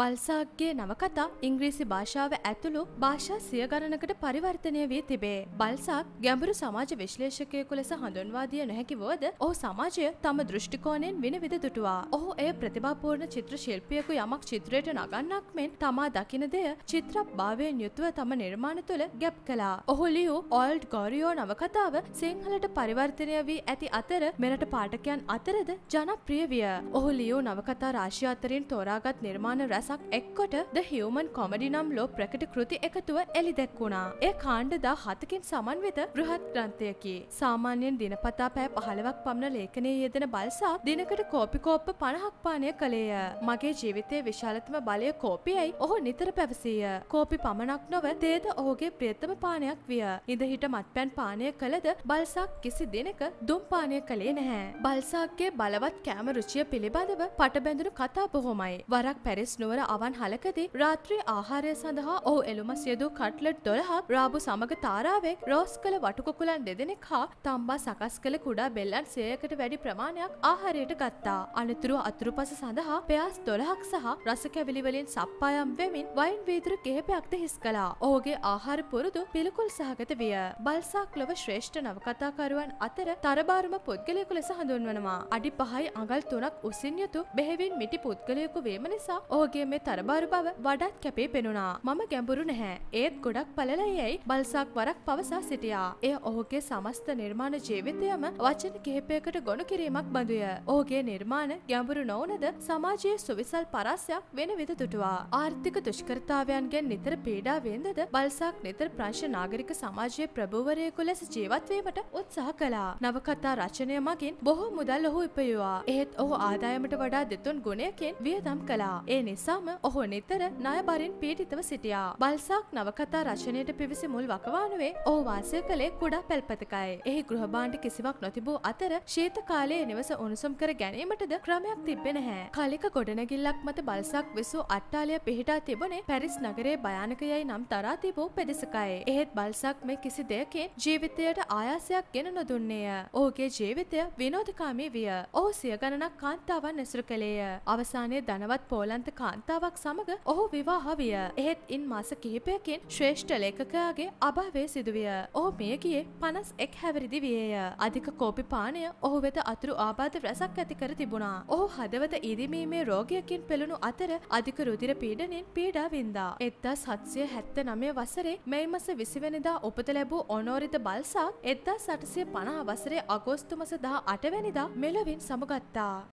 බල්සාක්ගේ නවකතා ඉංග්‍රීසි භාෂාව ඇතුළු භාෂා සිය ගණනකට පරිවර්තනය වී තිබේ. බල්සාක් ගැඹුරු සමාජ විශ්ලේෂකයෙකු ලෙස හඳුන්වා දිය නොහැකි වුවද ඔහු සමාජය තම දෘෂ්ටිකෝණයෙන් විනිවිද දුටුවා. ඔහු එය ප්‍රතිභාපූර්ණ චිත්‍ර ශිල්පියෙකු යමක් චිත්‍රයට නගන්නක් මෙන් තමා දකින දෙය චිත්‍රභාවයෙන් යුතුව තම නිර්මාණ තුළ ගැප් කළා. ඔහු ලියූ ඔල්ඩ් ගොරියෝ නවකතාව සිංහලට පරිවර්තනය වී ඇති අතර මෙරට පාඨකයන් අතරද ජනප්‍රිය විය. ඔහු ලියූ නවකතා රාශිය අතරින් තෝරාගත් නිර්මාණ රැස් රැසක් එක්කොට ද හියමන් කොමඩි නම් ලෝ ප්‍රකට කෘති එකතුව එලි දැක්වුණා. ඒ කාණ්ඩ දා හතකින් සමන්විත බෘහත් ග්‍රන්ථයකි. සාමාන්‍යයෙන් දිනපතා පෑ පහළවක් පමණ ලේඛනයේ යෙදෙන බල්සා දිනකට කෝපිකෝප්ප පණහක් පානය කළේය. මගේ ජීවිතයේ විශාලතම බලය කෝපියයි ඔහු නිතර පැවසීය. කෝපි පමණක් නොව දේද ඔහුගේ ප්‍රියතම පානයක් විය. ඉඳහිට මත්පැන් පානය කළද බල්සා කිසි දිනක දුම්පානය කළේ නැහැ. බල්සාක්ගේ බලවත් කෑම රුචිය පිළිබඳව පටබැඳුණු කතා බොහොමයි. වරක් පැරිස් නුව නුවර අවන් හලකදී රාත්‍රී ආහාරය සඳහා ඔහු එළුම සියදූ කට්ලට් දොළහක් රාබු සමග තාරාවෙක් රෝස් කළ වටුකුකුලන් දෙදෙනෙක් හා තම්බා සකස් කළ කුඩා බෙල්ලන් සයකට වැඩි ප්‍රමාණයක් ආහාරයට ගත්තා. අනතුරුව අතුරුපස සඳහා පෙයාස් දොළහක් සහ රස කැවිලිවලින් සප්පායම් වෙමින් වයින් වීදුරු කිහිපයක්ද හිස් කලා. ඔහුගේ ආහාර පුරුදු පිළිකුල් සහගත විය. බල්සාක් ලොව ශ්‍රේෂ්ඨ නවකතාකරුවන් අතර තරබාරුම පුද්ගලයෙකු ලෙස හඳුන්වනවා. අඩි පහයි අඟල් තුනක් උසින් යුතු බෙහෙවින් මිටි පුද්ගලයෙකු වීම නිසා ඔහුගේ මගේ මේ තරබාරු බව වඩත් කැපේ පෙනුණා මම ගැඹුරු නැහැ ඒත් ගොඩක් පලලයි යැයි බල්සාක් වරක් පවසා සිටියා එය ඔහුගේ සමස්ත නිර්මාණ ජීවිතයම වචන කිහිපයකට ගොනු කිරීමක් බඳුය ඕගේ නිර්මාණ ගැඹුරු නොවනද සමාජයේ සුවිසල් පරාසයක් වෙන විද දුටවා ආර්ථික දුෂ්කරතාවයන්ගෙන් නිතර පීඩා වෙන්දද බල්සාක් නිතර ප්‍රංශ නාගරික සමාජයේ ප්‍රභූවරයෙකු ලෙස ජීවත්වීමට උත්සාහ කළා. නවකතා රචනය මගින් බොහෝ මුදල් ඔහු ඉපයුවා. එහෙත් ඔහු ආදායමට වඩා දෙතුන් ගුණයකින් වියදම් කළා. ඒ නිසා නිසාම ඔහු නිතර ණයබරින් පීඩිතව සිටියා. බල්සාක් නවකතා රචනයට පිවිසි මුල් වකවානුවේ ඔහු වාසය කළේ කුඩා පැල්පතකයි. එහි ගෘහභාණ්ඩ කිසිවක් නොතිබූ අතර ශීත කාලයේ නිවස උණුසුම් කර ගැනීමටද ක්‍රමයක් තිබෙන හැ. කලික ගොඩනැගිල්ලක් මත බල්සක් විසූ අට්ටාලය පිහිටා තිබුණේ පැරිස් නගරේ භයානකයයි නම් තරා තිබූ පෙදෙසකයි. එහෙත් බල්සක් මේ කිසි දෙයකින් ජීවිතයට ආයාසයක් ගෙන නොදුන්නේය. ඔහුගේ ජීවිතය විනෝදකාමී විය. ඔහු සිය ගණනක් කාන්තාවන් ඇසුරු කළේය. අවසානයේ ධනවත් පෝලන්ත කාන්ත කාන්තාවක් සමග ඔහු විවාහ විය. එහෙත් ඉන් මාස කිහිපයකින් ශ්‍රේෂ්ඨ ලේඛකයාගේ අභාවය සිදුවිය. ඔහු මිය ගියේ 51 හැවිරිදි වියේය. අධික කෝපි පානය ඔහු වෙත අතුරු ආබාධ රැසක් ඇති කර තිබුණා. ඔහු හදවත ඉදිමීමේ රෝගයකින් පෙළුණු අතර අධික රුධිර පීඩනෙන් පීඩා වින්දා. 1779 වසරේ මේ මස 20 වෙනිදා උපත ලැබූ ඔනෝරිත බල්සාත් 1850 වසරේ අගෝස්තු මස 18 වැනිදා මෙලොවින් සමගත්තා.